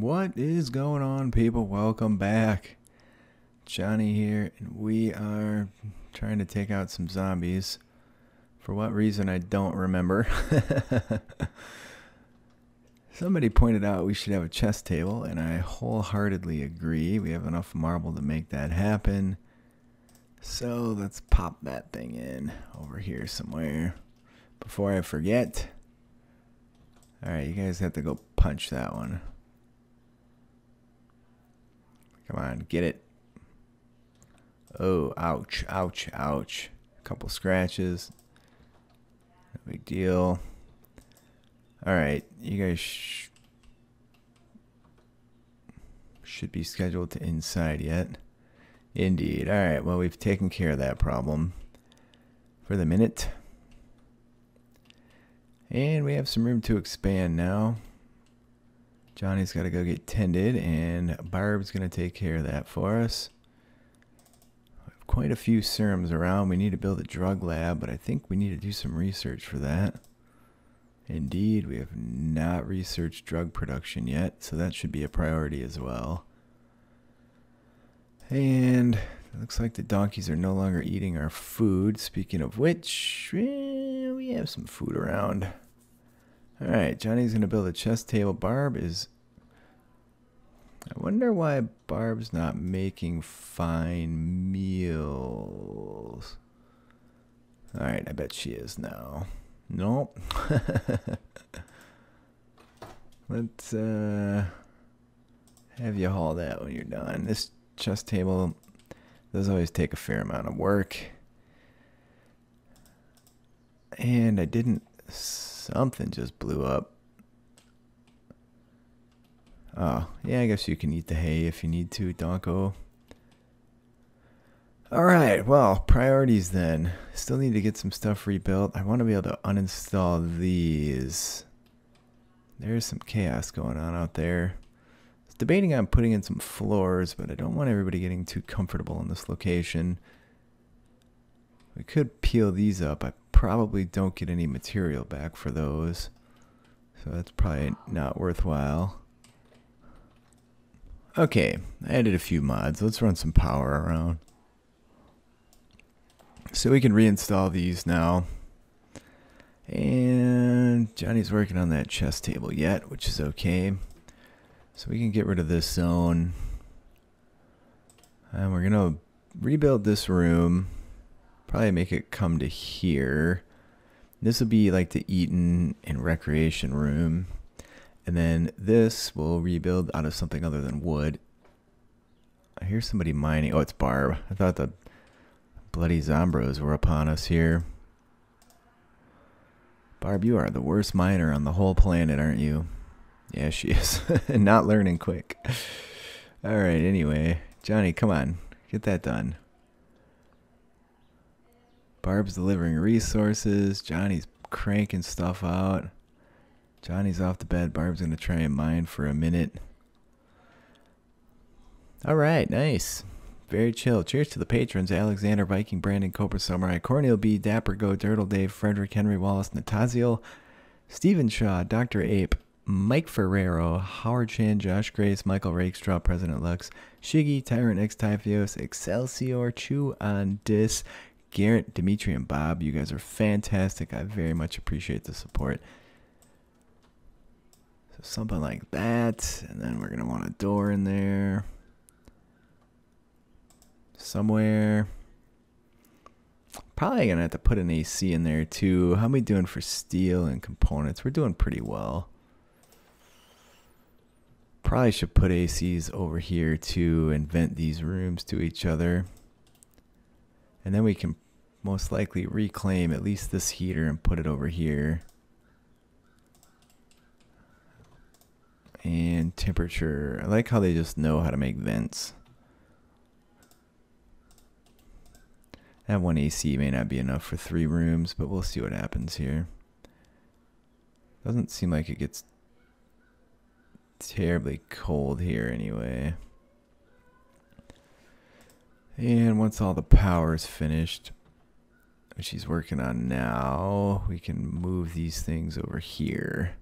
What is going on, people? Welcome back. Johnny here, and we are trying to take out some zombies. For what reason, I don't remember. Somebody pointed out we should have a chess table, and I wholeheartedly agree. We have enough marble to make that happen. So let's pop that thing in over here somewhere before I forget. Alright, you guys have to go punch that one. Come on, get it. Oh, ouch, ouch, ouch. A couple scratches. No big deal. Alright, you guys sh should be scheduled to inside yet. Indeed. Alright, well, we've taken care of that problem for the minute. And we have some room to expand now. Johnny's got to go get tended, and Barb's going to take care of that for us. We have quite a few serums around. We need to build a drug lab, but I think we need to do some research for that. Indeed, we have not researched drug production yet, so that should be a priority as well. And it looks like the donkeys are no longer eating our food. Speaking of which, eh, we have some food around. Alright, Johnny's going to build a chess table. Barb is... I wonder why Barb's not making fine meals. Alright, I bet she is now. Nope. Let's uh, have you haul that when you're done. This chess table does always take a fair amount of work. And I didn't Something just blew up. Oh, yeah, I guess you can eat the hay if you need to, Donko. Alright, well, priorities then. Still need to get some stuff rebuilt. I want to be able to uninstall these. There's some chaos going on out there. I was debating on putting in some floors, but I don't want everybody getting too comfortable in this location. We could peel these up. I probably don't get any material back for those. So that's probably not worthwhile. Okay, I added a few mods. Let's run some power around. So we can reinstall these now. And Johnny's working on that chess table yet, which is okay. So we can get rid of this zone. And we're going to rebuild this room. Probably make it come to here. This will be like the Eaton and Recreation Room. And then this will rebuild out of something other than wood. I hear somebody mining. Oh, it's Barb. I thought the bloody Zombros were upon us here. Barb, you are the worst miner on the whole planet, aren't you? Yeah, she is. and Not learning quick. All right, anyway. Johnny, come on. Get that done. Barb's delivering resources. Johnny's cranking stuff out. Johnny's off the bed. Barb's going to try and mine for a minute. All right, nice. Very chill. Cheers to the patrons Alexander, Viking, Brandon, Cobra, Samurai, Cornel B, Dapper Go, Dirtle Dave, Frederick, Henry, Wallace, Natazio, Stephen Shaw, Dr. Ape, Mike Ferrero, Howard Chan, Josh Grace, Michael Rakestraw, President Lux, Shiggy, Tyrant X Typhios, Excelsior, Chew on Dis, Garrett, Dimitri, and Bob. You guys are fantastic. I very much appreciate the support. So something like that. And then we're going to want a door in there. Somewhere. Probably going to have to put an AC in there too. How am we doing for steel and components? We're doing pretty well. Probably should put ACs over here to invent these rooms to each other. And then we can most likely reclaim at least this heater and put it over here. And temperature. I like how they just know how to make vents. That one AC may not be enough for three rooms, but we'll see what happens here. Doesn't seem like it gets terribly cold here anyway. And once all the power is finished, which he's working on now, we can move these things over here.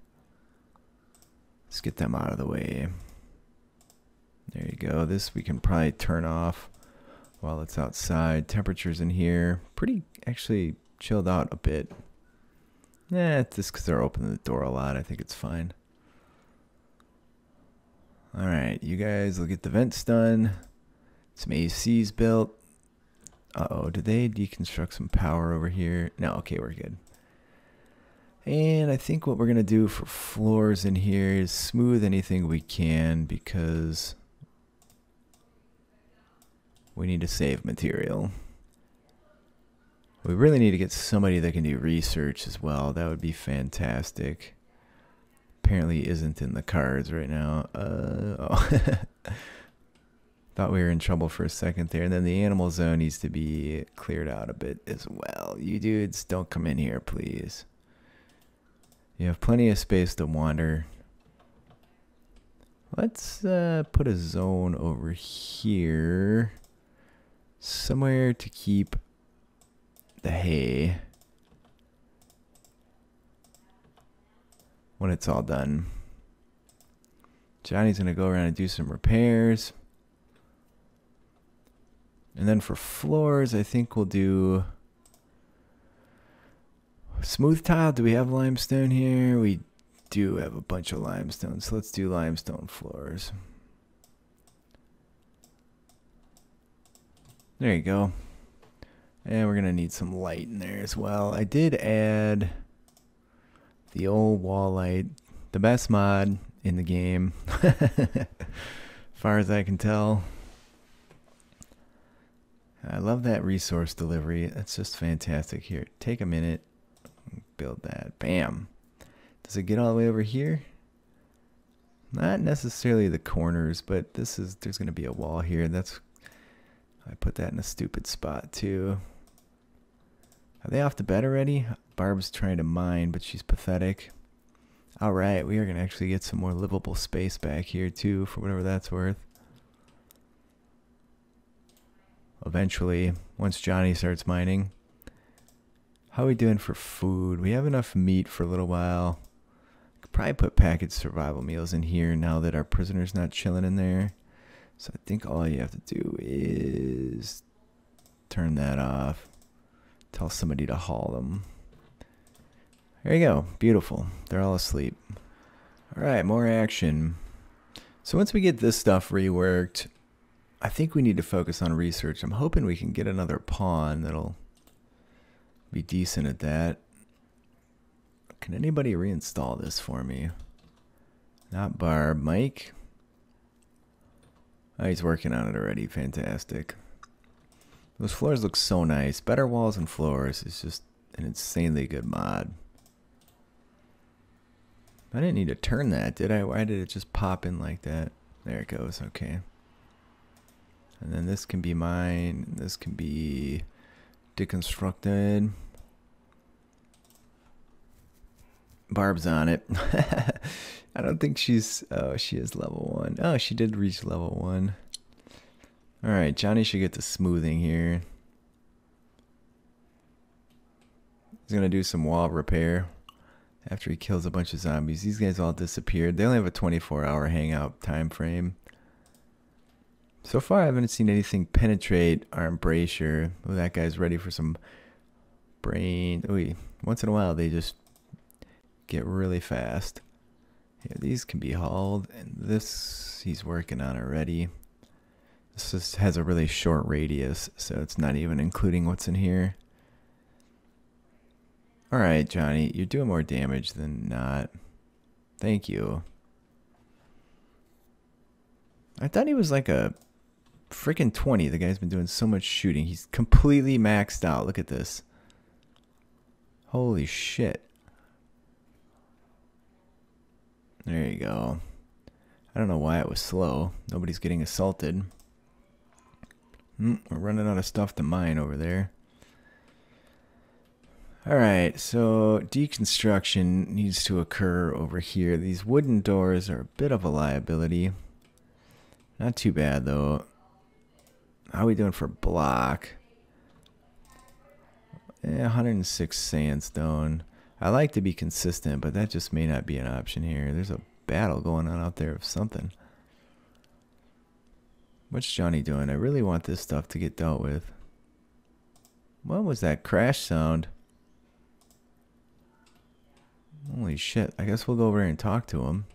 Let's get them out of the way. There you go. This we can probably turn off while it's outside. Temperatures in here, pretty actually chilled out a bit. Nah, eh, just because they're opening the door a lot, I think it's fine. All right, you guys will get the vents done. Some ACs built. Uh-oh, did they deconstruct some power over here? No, okay, we're good. And I think what we're going to do for floors in here is smooth anything we can because we need to save material. We really need to get somebody that can do research as well. That would be fantastic. Apparently isn't in the cards right now. Uh, oh. Thought we were in trouble for a second there. And then the animal zone needs to be cleared out a bit as well. You dudes, don't come in here, please. You have plenty of space to wander. Let's uh, put a zone over here. Somewhere to keep the hay. When it's all done. Johnny's going to go around and do some repairs. And then for floors, I think we'll do smooth tile. Do we have limestone here? We do have a bunch of limestone, so let's do limestone floors. There you go. And we're going to need some light in there as well. I did add the old wall light, the best mod in the game, far as I can tell. I love that resource delivery. That's just fantastic. Here, take a minute. Build that. Bam. Does it get all the way over here? Not necessarily the corners, but this is there's going to be a wall here. That's I put that in a stupid spot too. Are they off the bed already? Barb's trying to mine, but she's pathetic. All right, we are going to actually get some more livable space back here too, for whatever that's worth. eventually once Johnny starts mining. How are we doing for food? We have enough meat for a little while. Could probably put packaged survival meals in here now that our prisoner's not chilling in there. So I think all you have to do is turn that off. Tell somebody to haul them. There you go. Beautiful. They're all asleep. All right, more action. So once we get this stuff reworked, I think we need to focus on research. I'm hoping we can get another pawn that'll be decent at that. Can anybody reinstall this for me? Not Barb. Mike? Oh, he's working on it already. Fantastic. Those floors look so nice. Better walls and floors is just an insanely good mod. I didn't need to turn that, did I? Why did it just pop in like that? There it goes. Okay. And then this can be mine. This can be deconstructed. Barb's on it. I don't think she's... Oh, she is level 1. Oh, she did reach level 1. Alright, Johnny should get the smoothing here. He's going to do some wall repair after he kills a bunch of zombies. These guys all disappeared. They only have a 24-hour hangout time frame. So far, I haven't seen anything penetrate our embrasure. Oh, that guy's ready for some brain. Ooh, once in a while, they just get really fast. Yeah, these can be hauled, and this he's working on already. This just has a really short radius, so it's not even including what's in here. All right, Johnny, you're doing more damage than not. Thank you. I thought he was like a freaking 20. The guy's been doing so much shooting. He's completely maxed out. Look at this. Holy shit. There you go. I don't know why it was slow. Nobody's getting assaulted. Mm, we're running out of stuff to mine over there. Alright, so deconstruction needs to occur over here. These wooden doors are a bit of a liability. Not too bad, though. How are we doing for block? 106 sandstone. I like to be consistent, but that just may not be an option here. There's a battle going on out there of something. What's Johnny doing? I really want this stuff to get dealt with. What was that crash sound? Holy shit. I guess we'll go over here and talk to him.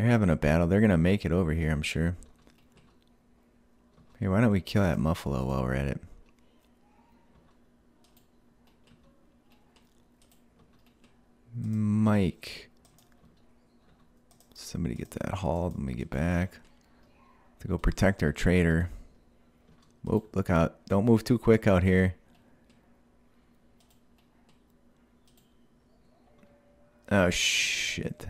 They're having a battle. They're going to make it over here, I'm sure. Hey, why don't we kill that muffalo while we're at it? Mike. Somebody get that hauled when we get back. To go protect our trader. Oh, look out. Don't move too quick out here. Oh, shit.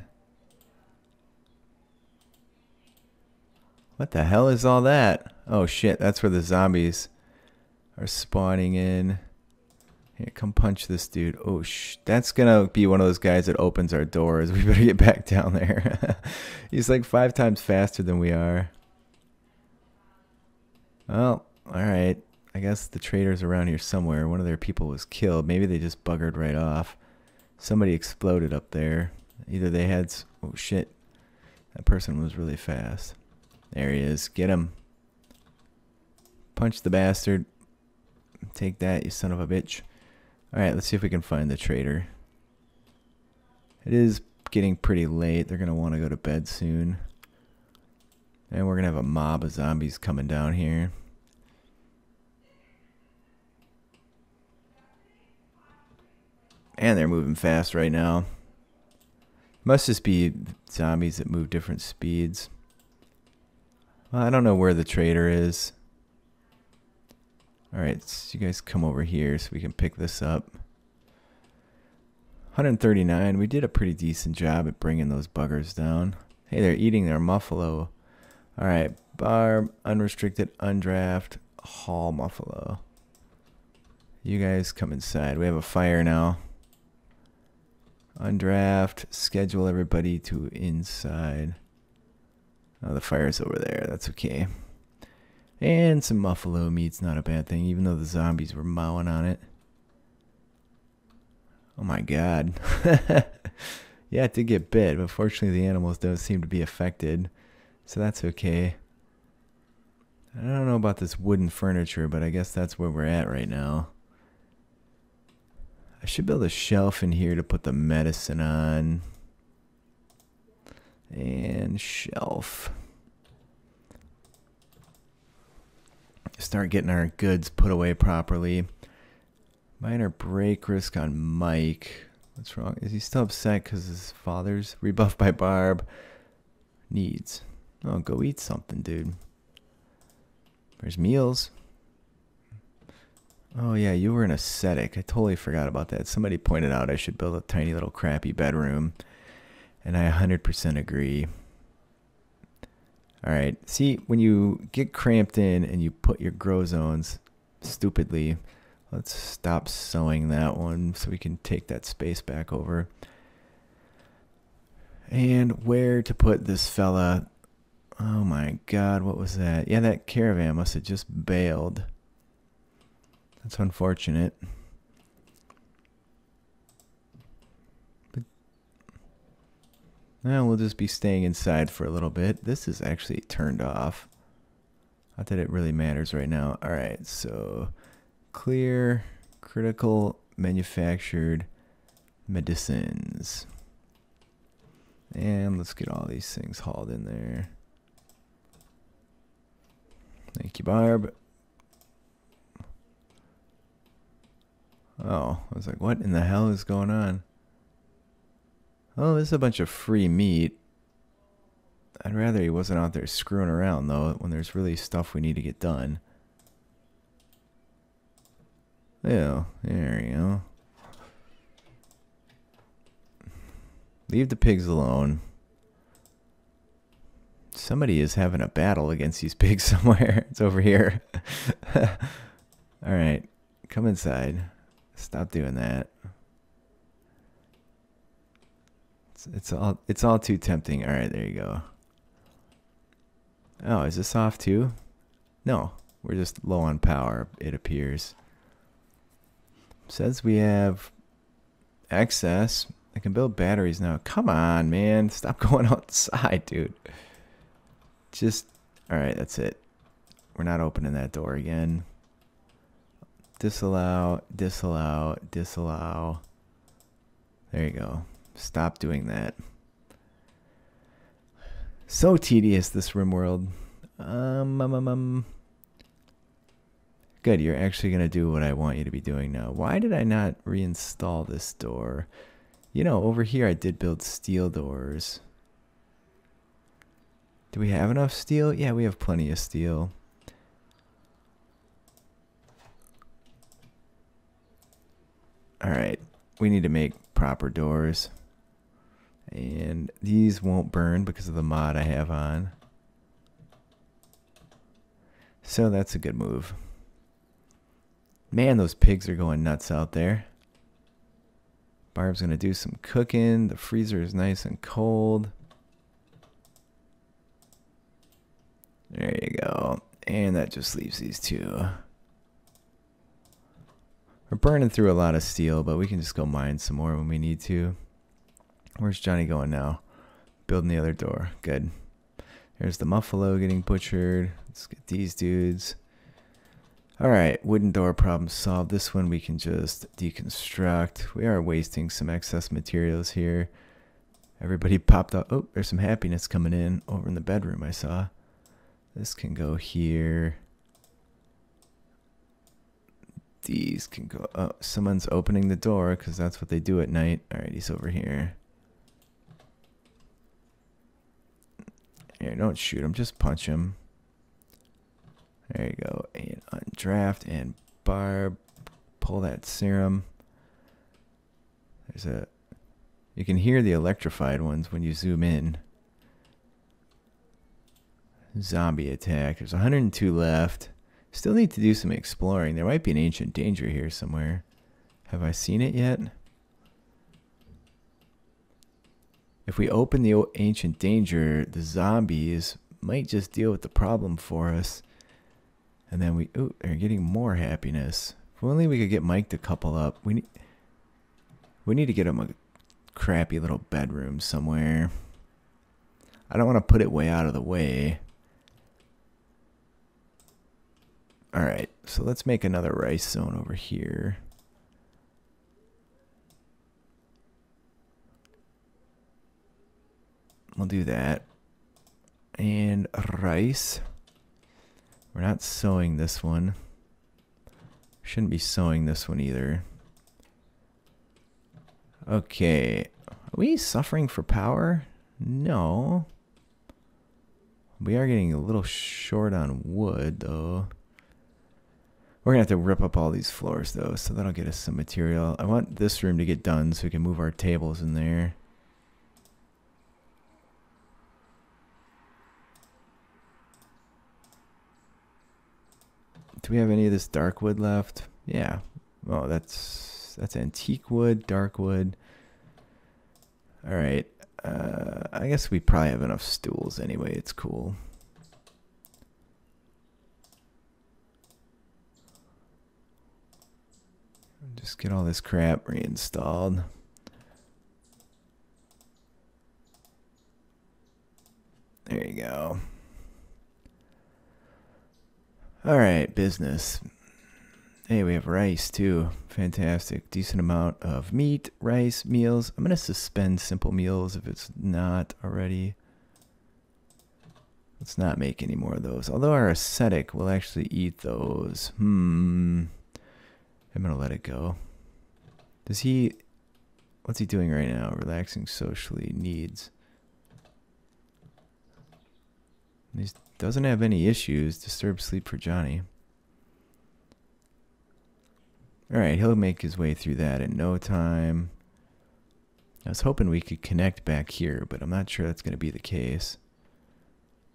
What the hell is all that? Oh shit, that's where the zombies are spawning in. Here, come punch this dude. Oh, sh that's gonna be one of those guys that opens our doors. We better get back down there. He's like five times faster than we are. Well, alright. I guess the trader's around here somewhere. One of their people was killed. Maybe they just buggered right off. Somebody exploded up there. Either they had... Oh, shit. That person was really fast. There he is. Get him. Punch the bastard. Take that, you son of a bitch. Alright, let's see if we can find the traitor. It is getting pretty late. They're going to want to go to bed soon. And we're going to have a mob of zombies coming down here. And they're moving fast right now. Must just be zombies that move different speeds. I don't know where the trader is. All right, so you guys come over here so we can pick this up. 139, we did a pretty decent job at bringing those buggers down. Hey, they're eating their muffalo. All right, barb, unrestricted, undraft, haul muffalo. You guys come inside. We have a fire now. Undraft, schedule everybody to inside. Oh, the fire's over there. That's okay. And some buffalo meat's not a bad thing, even though the zombies were mowing on it. Oh my god. yeah, it did get bit, but fortunately the animals don't seem to be affected. So that's okay. I don't know about this wooden furniture, but I guess that's where we're at right now. I should build a shelf in here to put the medicine on and shelf. Start getting our goods put away properly. Minor break risk on Mike. What's wrong? Is he still upset because his father's rebuffed by Barb? Needs. Oh, go eat something, dude. There's meals. Oh, yeah, you were an ascetic. I totally forgot about that. Somebody pointed out I should build a tiny little crappy bedroom. And I 100% agree. All right. See, when you get cramped in and you put your grow zones stupidly, let's stop sewing that one so we can take that space back over. And where to put this fella. Oh my God, what was that? Yeah, that caravan must have just bailed. That's unfortunate. Now eh, we'll just be staying inside for a little bit. This is actually turned off. Not that it really matters right now. All right, so clear, critical, manufactured, medicines. And let's get all these things hauled in there. Thank you, Barb. Oh, I was like, what in the hell is going on? Oh, this is a bunch of free meat. I'd rather he wasn't out there screwing around, though, when there's really stuff we need to get done. Yeah, there you go. Leave the pigs alone. Somebody is having a battle against these pigs somewhere. It's over here. All right, come inside. Stop doing that. It's, it's all it's all too tempting. All right, there you go. Oh, is this off too? No, we're just low on power. It appears. Says we have excess. I can build batteries now. Come on, man. Stop going outside, dude. Just all right. That's it. We're not opening that door again. Disallow, disallow, disallow. There you go. Stop doing that. So tedious, this rim world. Um, um, um, um. Good, you're actually going to do what I want you to be doing now. Why did I not reinstall this door? You know, over here I did build steel doors. Do we have enough steel? Yeah, we have plenty of steel. All right, we need to make proper doors. And these won't burn because of the mod I have on. So that's a good move. Man, those pigs are going nuts out there. Barb's going to do some cooking. The freezer is nice and cold. There you go. And that just leaves these two. We're burning through a lot of steel, but we can just go mine some more when we need to. Where's Johnny going now? Building the other door. Good. There's the muffalo getting butchered. Let's get these dudes. All right, wooden door problem solved. This one we can just deconstruct. We are wasting some excess materials here. Everybody popped out. Oh, there's some happiness coming in over in the bedroom I saw. This can go here. These can go. Oh, someone's opening the door because that's what they do at night. All right, he's over here. Here, don't shoot him. Just punch him. There you go. And undraft and barb. Pull that serum. There's a. You can hear the electrified ones when you zoom in. Zombie attack. There's 102 left. Still need to do some exploring. There might be an ancient danger here somewhere. Have I seen it yet? If we open the ancient danger, the zombies might just deal with the problem for us. And then we ooh, are getting more happiness. If only we could get Mike to couple up. We need, we need to get him a crappy little bedroom somewhere. I don't want to put it way out of the way. All right, so let's make another rice zone over here. We'll do that. And rice. We're not sowing this one. Shouldn't be sowing this one either. Okay. Are we suffering for power? No. We are getting a little short on wood, though. We're going to have to rip up all these floors, though, so that'll get us some material. I want this room to get done so we can move our tables in there. Do we have any of this dark wood left? Yeah. Well, that's that's antique wood, dark wood. All right. Uh, I guess we probably have enough stools anyway. It's cool. Just get all this crap reinstalled. There you go. All right, business. Hey, we have rice too. Fantastic. Decent amount of meat, rice, meals. I'm going to suspend simple meals if it's not already. Let's not make any more of those. Although our ascetic will actually eat those. Hmm. I'm going to let it go. Does he... What's he doing right now? Relaxing socially needs. He's doesn't have any issues. Disturb sleep for Johnny. Alright, he'll make his way through that in no time. I was hoping we could connect back here, but I'm not sure that's going to be the case.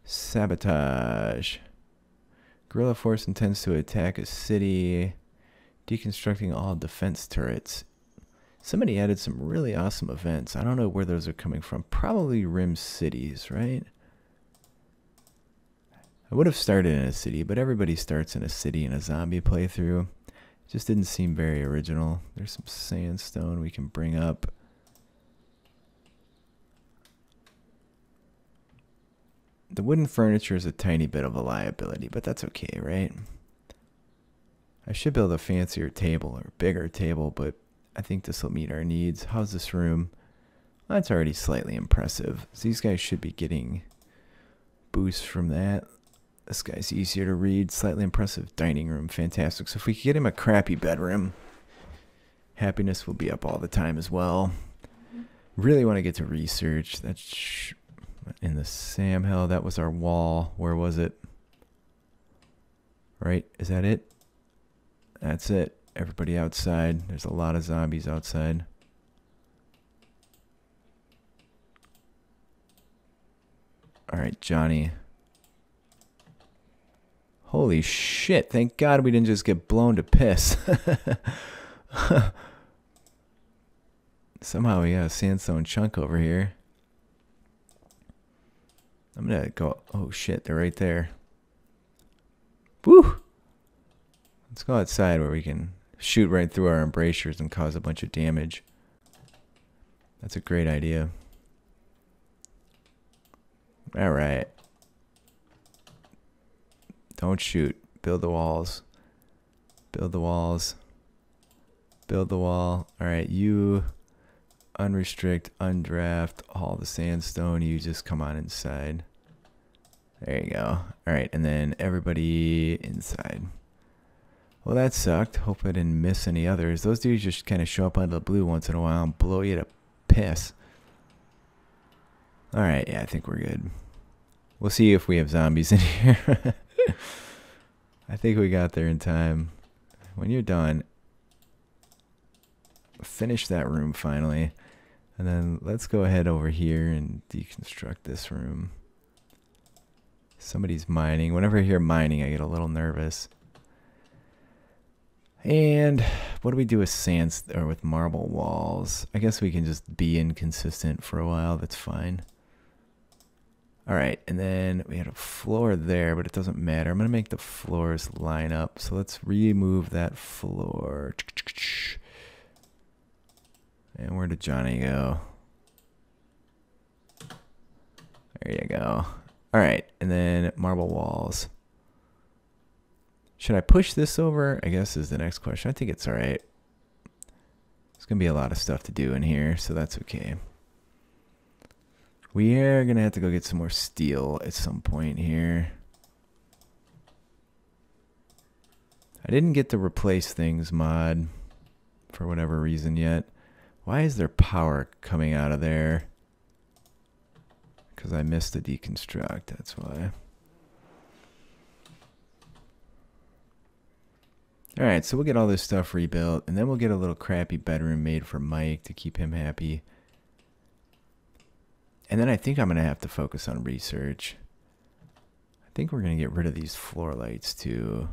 Sabotage. Guerrilla force intends to attack a city, deconstructing all defense turrets. Somebody added some really awesome events. I don't know where those are coming from. Probably Rim Cities, right? I would have started in a city, but everybody starts in a city in a zombie playthrough. It just didn't seem very original. There's some sandstone we can bring up. The wooden furniture is a tiny bit of a liability, but that's okay, right? I should build a fancier table or bigger table, but I think this will meet our needs. How's this room? that's already slightly impressive. these guys should be getting boosts from that. This guy's easier to read. Slightly impressive dining room. Fantastic. So if we could get him a crappy bedroom, happiness will be up all the time as well. Really want to get to research. That's in the Sam Hill. That was our wall. Where was it? Right? Is that it? That's it. Everybody outside. There's a lot of zombies outside. All right, Johnny. Holy shit, thank God we didn't just get blown to piss. Somehow we got a sandstone chunk over here. I'm gonna go, oh shit, they're right there. Woo! Let's go outside where we can shoot right through our embrasures and cause a bunch of damage. That's a great idea. All right. Don't shoot. Build the walls. Build the walls. Build the wall. All right, you unrestrict, undraft, all the sandstone. You just come on inside. There you go. All right, and then everybody inside. Well, that sucked. Hope I didn't miss any others. Those dudes just kind of show up out of the blue once in a while and blow you to piss. All right, yeah, I think we're good. We'll see if we have zombies in here. I think we got there in time. When you're done, finish that room finally. And then let's go ahead over here and deconstruct this room. Somebody's mining. Whenever I hear mining, I get a little nervous. And what do we do with sands or with marble walls? I guess we can just be inconsistent for a while. That's fine. All right, and then we had a floor there, but it doesn't matter. I'm gonna make the floors line up. So let's remove that floor. And where did Johnny go? There you go. All right, and then marble walls. Should I push this over? I guess is the next question. I think it's all right. There's gonna be a lot of stuff to do in here, so that's okay. We are going to have to go get some more steel at some point here. I didn't get the replace things mod for whatever reason yet. Why is there power coming out of there? Because I missed the deconstruct, that's why. Alright, so we'll get all this stuff rebuilt, and then we'll get a little crappy bedroom made for Mike to keep him happy. And then I think I'm going to have to focus on research. I think we're going to get rid of these floor lights too.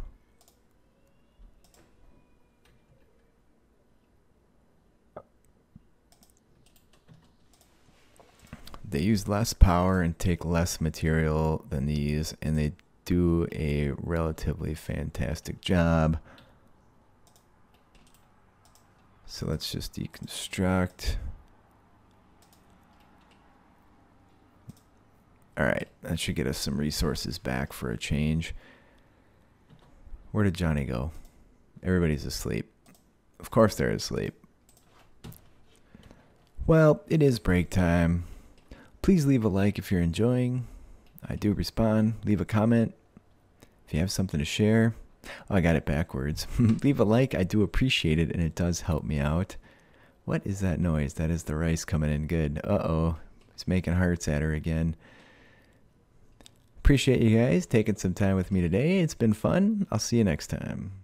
They use less power and take less material than these, and they do a relatively fantastic job. So let's just deconstruct. All right, that should get us some resources back for a change. Where did Johnny go? Everybody's asleep. Of course they're asleep. Well, it is break time. Please leave a like if you're enjoying. I do respond. Leave a comment if you have something to share. Oh, I got it backwards. leave a like. I do appreciate it, and it does help me out. What is that noise? That is the rice coming in good. Uh-oh. It's making hearts at her again appreciate you guys taking some time with me today. It's been fun. I'll see you next time.